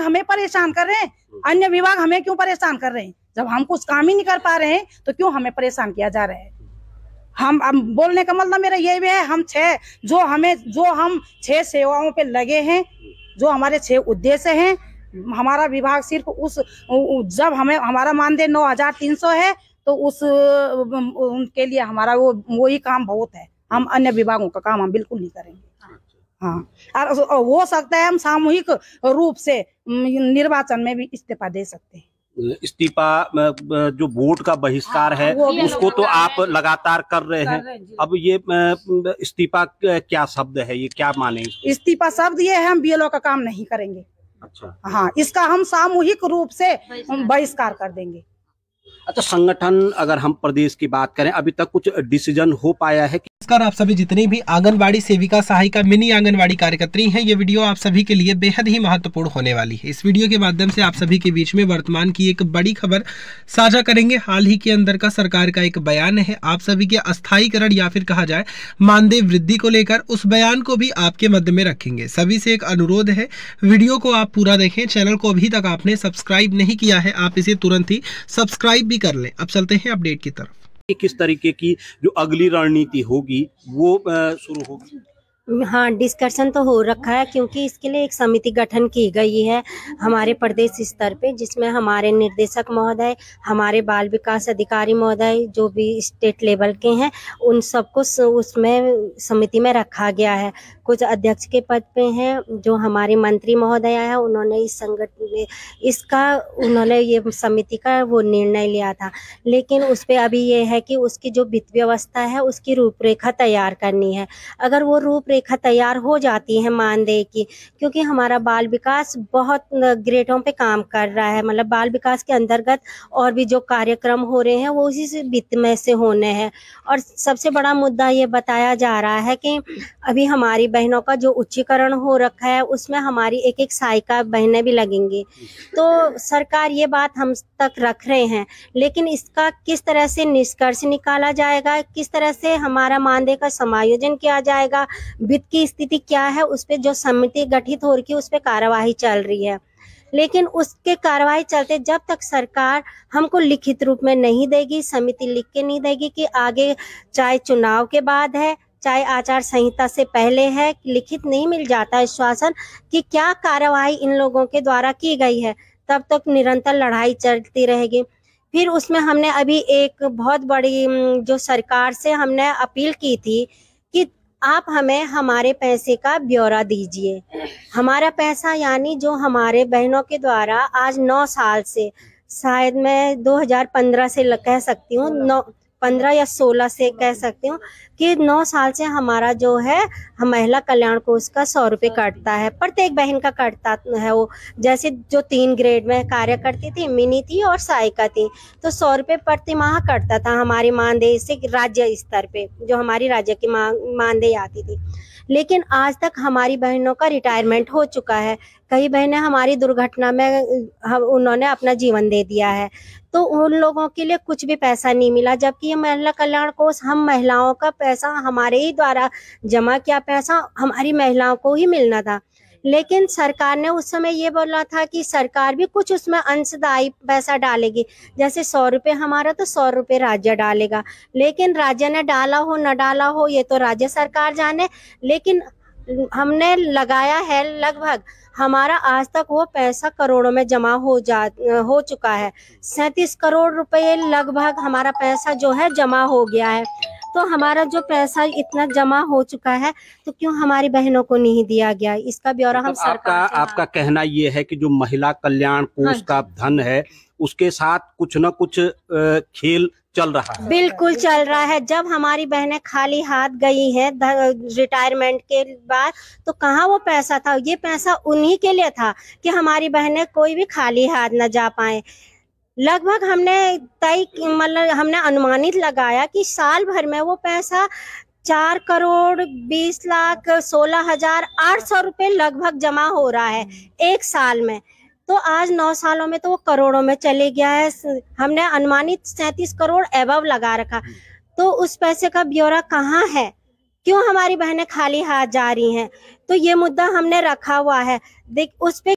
विभाग हमें परेशान कर रहे हैं अन्य विभाग हमें क्यों परेशान कर रहे हैं जब हम कुछ काम ही नहीं कर पा रहे हैं तो क्यों हमें परेशान किया जा रहा है हम अब बोलने का मतलब मेरा भी है हम छह जो हमें जो हम छह सेवाओं पे लगे हैं जो हमारे छह उद्देश्य हैं हमारा विभाग सिर्फ उस जब हमें हमारा मानदेय नौ हजार तीन सौ है तो उस उनके लिए हमारा वो वही काम बहुत है हम अन्य विभागों का काम हम बिल्कुल नहीं करेंगे हाँ और हो सकता है हम सामूहिक रूप से निर्वाचन में भी इस्तीफा दे सकते हैं इस्तीफा जो वोट का बहिष्कार हाँ, है उसको तो आप लगातार कर रहे हैं अब ये इस्तीफा क्या शब्द है ये क्या माने इस्तीफा शब्द ये है हम ओ का काम नहीं करेंगे अच्छा हाँ इसका हम सामूहिक रूप से बहिष्कार कर देंगे अच्छा संगठन अगर हम प्रदेश की बात करें अभी तक कुछ डिसीजन हो पाया है नमस्कार आप सभी जितने भी आंगनबाड़ी सेविका सहायिका मिनी आंगनबाड़ी कार्यकर्त्री हैं ये वीडियो आप सभी के लिए बेहद ही महत्वपूर्ण होने वाली है इस वीडियो के माध्यम से आप सभी के बीच में वर्तमान की एक बड़ी खबर साझा करेंगे हाल ही के अंदर का सरकार का एक बयान है आप सभी के अस्थायीकरण या फिर कहा जाए मानदेय वृद्धि को लेकर उस बयान को भी आपके मध्य में रखेंगे सभी से एक अनुरोध है वीडियो को आप पूरा देखें चैनल को अभी तक आपने सब्सक्राइब नहीं किया है आप इसे तुरंत ही सब्सक्राइब सब्सक्राइब भी कर लें अब चलते हैं अपडेट की तरफ किस तरीके की जो अगली रणनीति होगी वो शुरू होगी हाँ डिस्कशन तो हो रखा है क्योंकि इसके लिए एक समिति गठन की गई है हमारे प्रदेश स्तर पे जिसमें हमारे निर्देशक महोदय हमारे बाल विकास अधिकारी महोदय जो भी स्टेट लेवल के हैं उन सबको उसमें समिति में रखा गया है कुछ अध्यक्ष के पद पे हैं जो हमारे मंत्री महोदय है उन्होंने इस संगठन में इसका उन्होंने ये समिति का वो निर्णय लिया था लेकिन उस पर अभी ये है कि उसकी जो वित्त व्यवस्था है उसकी रूपरेखा तैयार करनी है अगर वो रूपरेखा रेखा तैयार हो जाती है मानदेय की क्योंकि हमारा बाल विकास बहुत ग्रेडों पे काम कर रहा है मतलब बाल विकास के अंतर्गत और भी जो कार्यक्रम हो रहे हैं वो उसी से वित्त में से होने हैं और सबसे बड़ा मुद्दा ये बताया जा रहा है कि अभी हमारी बहनों का जो उच्चीकरण हो रखा है उसमें हमारी एक एक सहायिका बहनें भी लगेंगी तो सरकार ये बात हम तक रख रहे हैं लेकिन इसका किस तरह से निष्कर्ष निकाला जाएगा किस तरह से हमारा मानदेय का समायोजन किया जाएगा वित्त की स्थिति क्या है उस पर जो समिति गठित हो रही है उस पर कार्यवाही चल रही है लेकिन उसके कार्रवाई चलते जब तक सरकार हमको लिखित रूप में नहीं देगी समिति लिख के नहीं देगी कि आगे चाहे चुनाव के बाद है चाहे आचार संहिता से पहले है लिखित नहीं मिल जाता आश्वासन कि क्या कार्रवाई इन लोगों के द्वारा की गई है तब तक निरंतर लड़ाई चलती रहेगी फिर उसमें हमने अभी एक बहुत बड़ी जो सरकार से हमने अपील की थी आप हमें हमारे पैसे का ब्यौरा दीजिए हमारा पैसा यानी जो हमारे बहनों के द्वारा आज नौ साल से शायद मैं 2015 से कह सकती हूँ नौ पंद्रह या सोलह से कह सकती हूँ कि नौ साल से हमारा जो है हम महिला कल्याण कोष का सौ रुपये कटता है प्रत्येक बहन का कटता है वो जैसे जो तीन ग्रेड में कार्य करती थी मिनी थी और सहायिका थी तो सौ रुपये प्रति माह कटता था हमारे मानदेय से राज्य स्तर पे जो हमारी राज्य की मानदेय आती थी लेकिन आज तक हमारी बहनों का रिटायरमेंट हो चुका है कई बहनें हमारी दुर्घटना में हम उन्होंने अपना जीवन दे दिया है तो उन लोगों के लिए कुछ भी पैसा नहीं मिला जबकि ये महिला कल्याण कोष हम महिलाओं का पैसा हमारे ही द्वारा जमा किया पैसा हमारी महिलाओं को ही मिलना था लेकिन सरकार ने उस समय ये बोला था कि सरकार भी कुछ उसमें अंशदायी पैसा डालेगी जैसे सौ रुपये हमारा तो सौ रुपये राज्य डालेगा लेकिन राज्य ने डाला हो न डाला हो ये तो राज्य सरकार जाने लेकिन हमने लगाया है लगभग हमारा आज तक वो पैसा करोड़ों में जमा हो जा हो चुका है सैंतीस करोड़ रुपए लगभग हमारा पैसा जो है जमा हो गया है तो हमारा जो पैसा इतना जमा हो चुका है तो क्यों हमारी बहनों को नहीं दिया गया इसका ब्यौरा हम मतलब सरकार आपका आपका कहना ये है कि जो महिला कल्याण हाँ कोष का धन है उसके साथ कुछ न कुछ खेल चल रहा है बिल्कुल चल रहा है जब हमारी बहनें खाली हाथ गई है रिटायरमेंट के बाद तो कहाँ वो पैसा था ये पैसा उन्हीं के लिए था कि हमारी बहनें कोई भी खाली हाथ न जा पाए लगभग हमने तय मतलब हमने अनुमानित लगाया कि साल भर में वो पैसा चार करोड़ बीस लाख सोलह हजार आठ सौ रुपये लगभग जमा हो रहा है एक साल में तो आज नौ सालों में तो वो करोड़ों में चले गया है हमने अनुमानित सैंतीस करोड़ एबव लगा रखा तो उस पैसे का ब्यौरा कहाँ है क्यों हमारी बहनें खाली हाथ जा रही हैं तो ये मुद्दा हमने रखा हुआ है देख उस पर